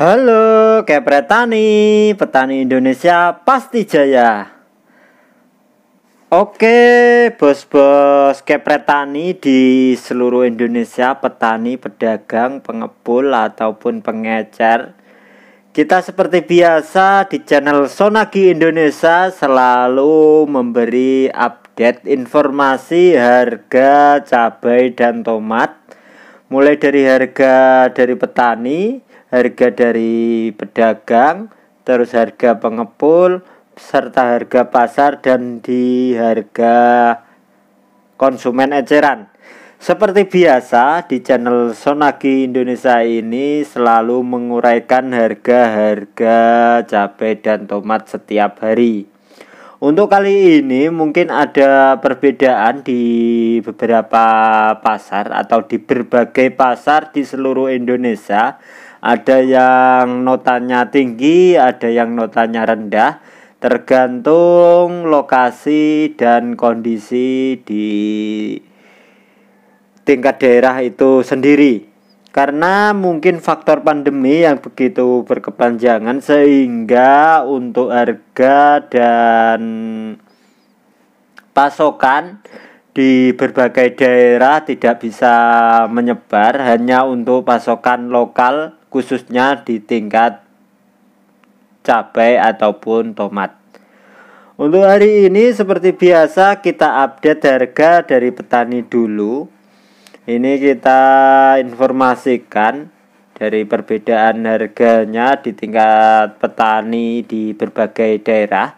Halo Kepretani, petani Indonesia pasti jaya. Oke, bos-bos Kepretani di seluruh Indonesia, petani, pedagang, pengepul ataupun pengecer. Kita seperti biasa di channel Sonagi Indonesia selalu memberi update informasi harga cabai dan tomat mulai dari harga dari petani harga dari pedagang, terus harga pengepul, serta harga pasar dan di harga konsumen eceran. Seperti biasa di channel Sonagi Indonesia ini selalu menguraikan harga-harga cabai dan tomat setiap hari. Untuk kali ini mungkin ada perbedaan di beberapa pasar atau di berbagai pasar di seluruh Indonesia ada yang notanya tinggi, ada yang notanya rendah, tergantung lokasi dan kondisi di tingkat daerah itu sendiri. Karena mungkin faktor pandemi yang begitu berkepanjangan sehingga untuk harga dan pasokan di berbagai daerah tidak bisa menyebar hanya untuk pasokan lokal khususnya di tingkat cabai ataupun tomat. Untuk hari ini seperti biasa kita update harga dari petani dulu. Ini kita informasikan dari perbedaan harganya di tingkat petani di berbagai daerah.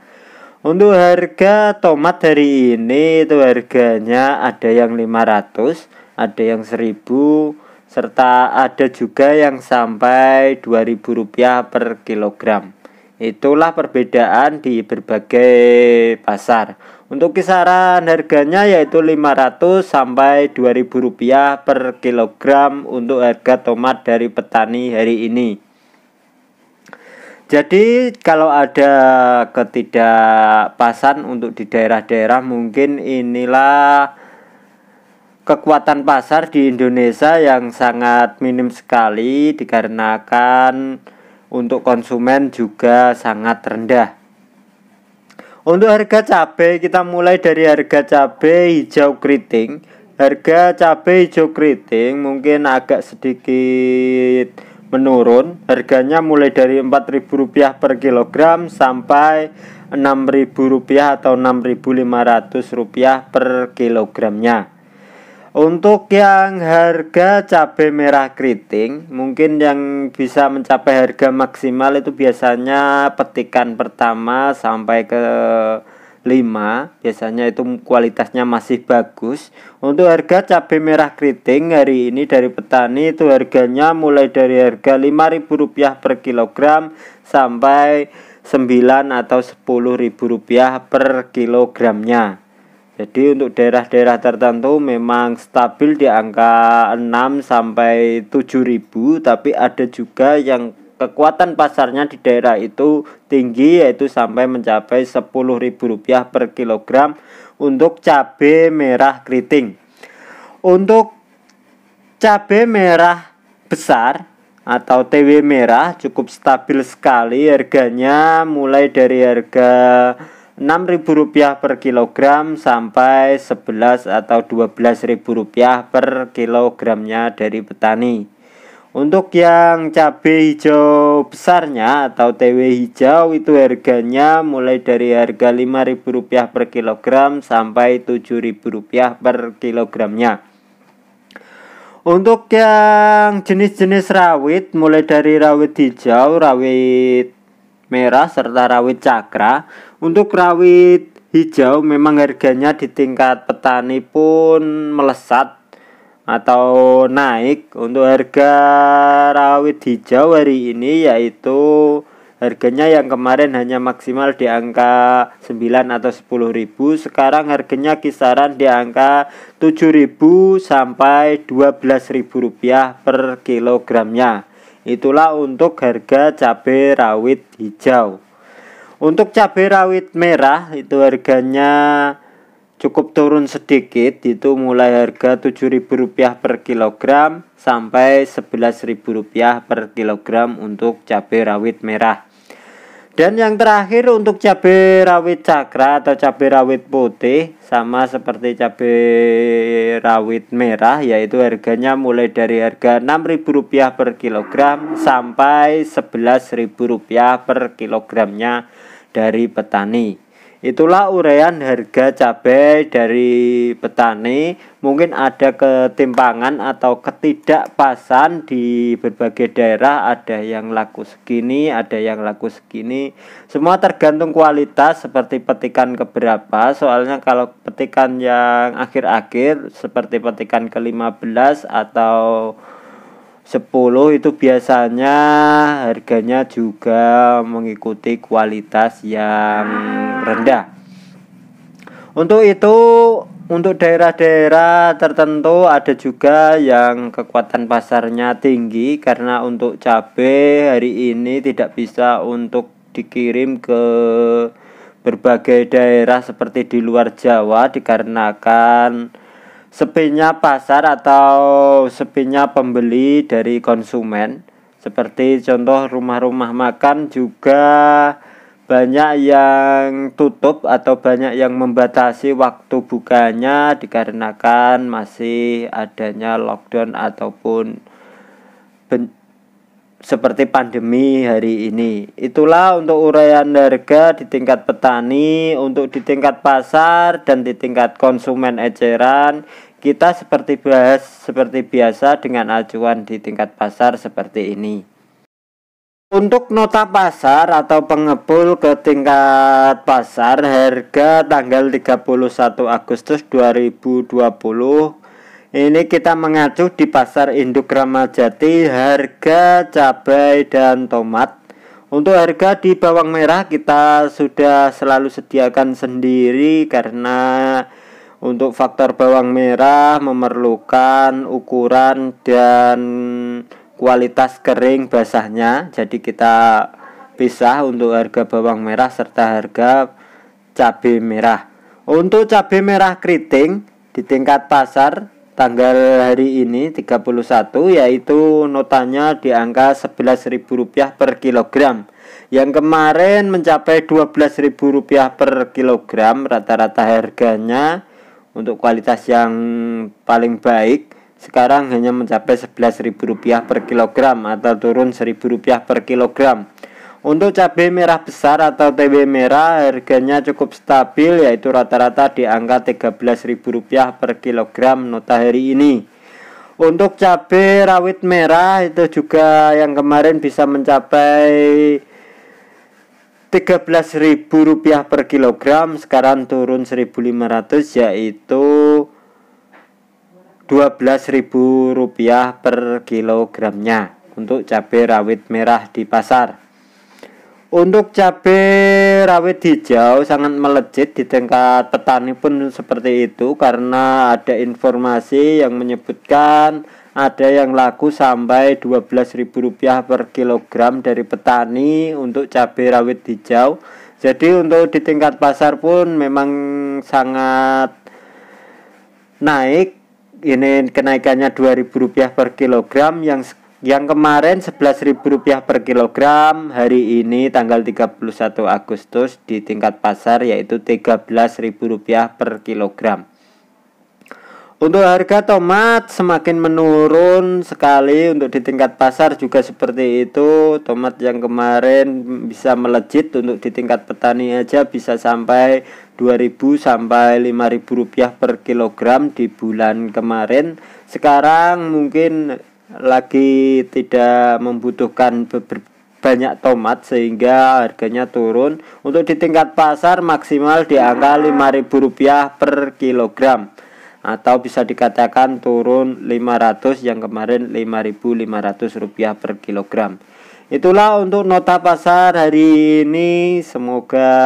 Untuk harga tomat hari ini itu harganya ada yang 500, ada yang 1000, serta ada juga yang sampai Rp2.000 per kilogram. Itulah perbedaan di berbagai pasar. Untuk kisaran harganya yaitu 500 sampai 2000 rupiah per kilogram untuk harga tomat dari petani hari ini. Jadi kalau ada ketidakpasan untuk di daerah-daerah mungkin inilah kekuatan pasar di Indonesia yang sangat minim sekali dikarenakan untuk konsumen juga sangat rendah. Untuk harga cabai kita mulai dari harga cabai hijau keriting. Harga cabai hijau keriting mungkin agak sedikit menurun. Harganya mulai dari Rp4.000 per kilogram sampai Rp6.000 atau Rp6.500 per kilogramnya. Untuk yang harga cabai merah keriting, mungkin yang bisa mencapai harga maksimal itu biasanya petikan pertama sampai ke 5 biasanya itu kualitasnya masih bagus untuk harga cabai merah keriting hari ini dari petani itu harganya mulai dari harga Rp5.000 per kilogram sampai 9 atau rp rupiah per kilogramnya jadi untuk daerah-daerah tertentu memang stabil di angka 6 sampai ribu, tapi ada juga yang kekuatan pasarnya di daerah itu tinggi yaitu sampai mencapai ribu rupiah per kilogram untuk cabai merah keriting. Untuk cabai merah besar atau TW merah cukup stabil sekali harganya mulai dari harga Rp6.000 per kilogram sampai 11 atau Rp12.000 per kilogramnya dari petani. Untuk yang cabai hijau besarnya atau TW hijau itu harganya mulai dari harga Rp5.000 per kilogram sampai Rp7.000 per kilogramnya. Untuk yang jenis-jenis rawit mulai dari rawit hijau, rawit merah serta rawit cakra. Untuk rawit hijau memang harganya di tingkat petani pun melesat atau naik. Untuk harga rawit hijau hari ini yaitu harganya yang kemarin hanya maksimal di angka 9 atau 10 ribu sekarang harganya kisaran di angka 7 ribu sampai 12 ribu rupiah per kilogramnya Itulah untuk harga cabai rawit hijau. Untuk cabai rawit merah itu harganya cukup turun sedikit itu mulai harga Rp7.000 per kilogram sampai Rp11.000 per kilogram untuk cabai rawit merah. Dan yang terakhir untuk cabai rawit cakra atau cabai rawit putih sama seperti cabai rawit merah yaitu harganya mulai dari harga Rp6.000 per kilogram sampai Rp11.000 per kilogramnya dari petani. Itulah uraian harga cabai dari petani. Mungkin ada ketimpangan atau ketidakpasan di berbagai daerah. Ada yang laku segini, ada yang laku segini. Semua tergantung kualitas seperti petikan keberapa. Soalnya kalau petikan yang akhir-akhir seperti petikan ke-15 atau 10 itu biasanya harganya juga mengikuti kualitas yang rendah. Untuk itu untuk daerah-daerah tertentu ada juga yang kekuatan pasarnya tinggi karena untuk cabai hari ini tidak bisa untuk dikirim ke berbagai daerah seperti di luar Jawa dikarenakan sepinya pasar atau sepinya pembeli dari konsumen seperti contoh rumah-rumah makan juga banyak yang tutup atau banyak yang membatasi waktu bukanya dikarenakan masih adanya lockdown ataupun seperti pandemi hari ini. Itulah untuk uraian harga di tingkat petani, untuk di tingkat pasar dan di tingkat konsumen eceran. Kita seperti bahas seperti biasa dengan acuan di tingkat pasar seperti ini. Untuk nota pasar atau pengepul ke tingkat pasar harga tanggal 31 Agustus 2020 ini kita mengacu di pasar induk Ramajati harga cabai dan tomat. Untuk harga di bawang merah kita sudah selalu sediakan sendiri karena untuk faktor bawang merah memerlukan ukuran dan kualitas kering basahnya. Jadi kita pisah untuk harga bawang merah serta harga cabai merah. Untuk cabai merah keriting di tingkat pasar tanggal hari ini 31 yaitu notanya di angka Rp11.000 per kilogram yang kemarin mencapai Rp12.000 per kilogram rata-rata harganya untuk kualitas yang paling baik sekarang hanya mencapai Rp11.000 per kilogram atau turun Rp1.000 per kilogram untuk cabai merah besar atau TB merah harganya cukup stabil yaitu rata-rata di angka Rp13.000 per kilogram nota hari ini. Untuk cabai rawit merah itu juga yang kemarin bisa mencapai Rp13.000 per kilogram sekarang turun 1.500 yaitu Rp12.000 per kilogramnya untuk cabai rawit merah di pasar. Untuk cabai rawit hijau sangat melejit di tingkat petani pun seperti itu karena ada informasi yang menyebutkan ada yang laku sampai Rp12.000 per kilogram dari petani untuk cabai rawit hijau. Jadi untuk di tingkat pasar pun memang sangat naik. Ini kenaikannya Rp2.000 per kilogram yang yang kemarin Rp11.000 per kilogram hari ini tanggal 31 Agustus di tingkat pasar yaitu Rp13.000 per kilogram untuk harga tomat semakin menurun sekali untuk di tingkat pasar juga seperti itu. Tomat yang kemarin bisa melejit untuk di tingkat petani aja bisa sampai 2000 sampai 5000 rupiah per kilogram di bulan kemarin. Sekarang mungkin lagi tidak membutuhkan banyak tomat sehingga harganya turun. Untuk di tingkat pasar maksimal di angka Rp5.000 per kilogram atau bisa dikatakan turun 500 yang kemarin 5.500 rupiah per kilogram itulah untuk nota pasar hari ini semoga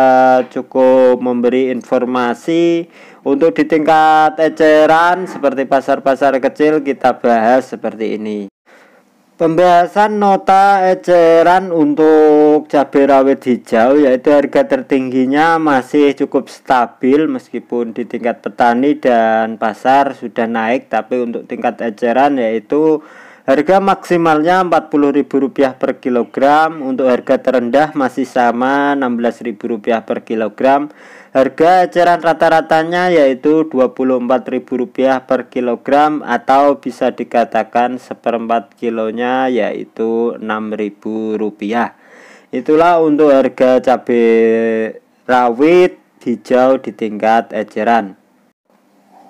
cukup memberi informasi untuk di tingkat eceran seperti pasar-pasar kecil kita bahas seperti ini. Pembahasan nota eceran untuk cabai rawit hijau yaitu harga tertingginya masih cukup stabil meskipun di tingkat petani dan pasar sudah naik tapi untuk tingkat eceran yaitu Harga maksimalnya Rp40.000 per kilogram, untuk harga terendah masih sama Rp16.000 per kilogram. Harga eceran rata-ratanya yaitu Rp24.000 per kilogram atau bisa dikatakan seperempat kilonya yaitu Rp6.000. Itulah untuk harga cabai rawit hijau di tingkat eceran.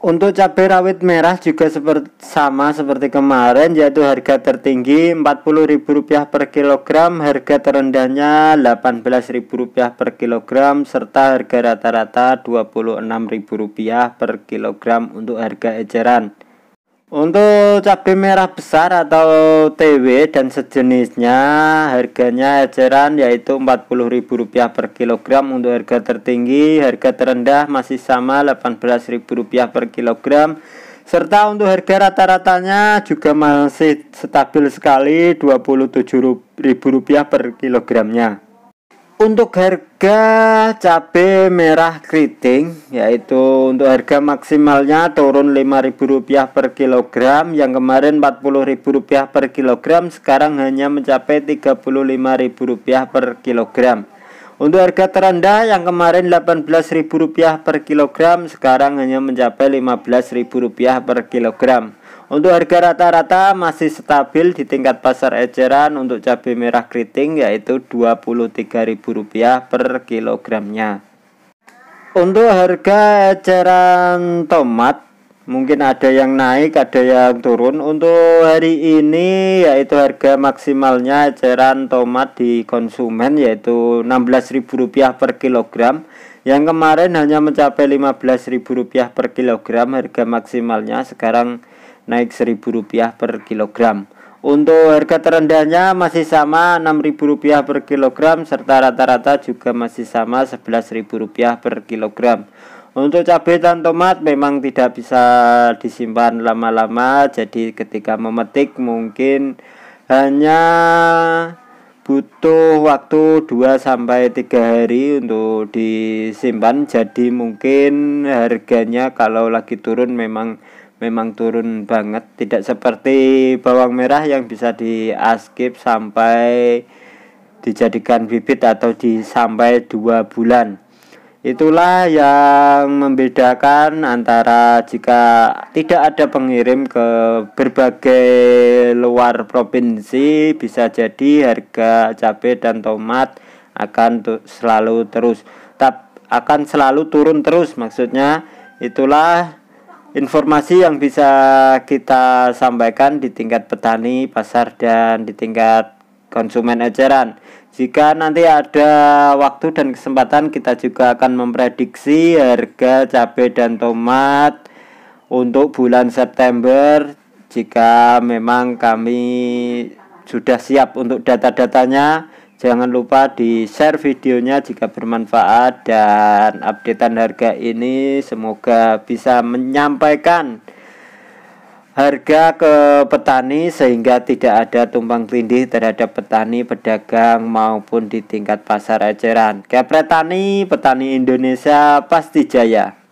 Untuk cabai rawit merah juga seperti, sama seperti kemarin yaitu harga tertinggi Rp40.000 per kilogram, harga terendahnya Rp18.000 per kilogram serta harga rata-rata Rp26.000 per kilogram untuk harga eceran. Untuk cabai merah besar atau TW dan sejenisnya harganya eceran yaitu Rp40.000 per kilogram untuk harga tertinggi, harga terendah masih sama Rp18.000 per kilogram. Serta untuk harga rata-ratanya juga masih stabil sekali Rp27.000 per kilogramnya untuk harga cabai merah keriting yaitu untuk harga maksimalnya turun Rp5.000 per kilogram yang kemarin Rp40.000 per kilogram sekarang hanya mencapai Rp35.000 per kilogram untuk harga terendah yang kemarin Rp18.000 per kilogram sekarang hanya mencapai Rp15.000 per kilogram untuk harga rata-rata masih stabil di tingkat pasar eceran untuk cabai merah keriting yaitu Rp23.000 per kilogramnya. Untuk harga eceran tomat mungkin ada yang naik, ada yang turun. Untuk hari ini yaitu harga maksimalnya eceran tomat di konsumen yaitu Rp16.000 per kilogram yang kemarin hanya mencapai Rp15.000 per kilogram harga maksimalnya sekarang naik Rp1.000 per kilogram. Untuk harga terendahnya masih sama Rp6.000 per kilogram serta rata-rata juga masih sama Rp11.000 per kilogram. Untuk cabai dan tomat memang tidak bisa disimpan lama-lama jadi ketika memetik mungkin hanya butuh waktu 2 sampai 3 hari untuk disimpan jadi mungkin harganya kalau lagi turun memang memang turun banget tidak seperti bawang merah yang bisa di askip sampai dijadikan bibit atau di sampai dua bulan itulah yang membedakan antara jika tidak ada pengirim ke berbagai luar provinsi bisa jadi harga cabai dan tomat akan selalu terus tetap akan selalu turun terus maksudnya itulah Informasi yang bisa kita sampaikan di tingkat petani, pasar, dan di tingkat konsumen eceran. Jika nanti ada waktu dan kesempatan, kita juga akan memprediksi harga cabai dan tomat untuk bulan September. Jika memang kami sudah siap untuk data-datanya, Jangan lupa di share videonya jika bermanfaat dan updatean harga ini semoga bisa menyampaikan harga ke petani sehingga tidak ada tumpang tindih terhadap petani, pedagang maupun di tingkat pasar eceran. Kepretani, petani Indonesia pasti jaya.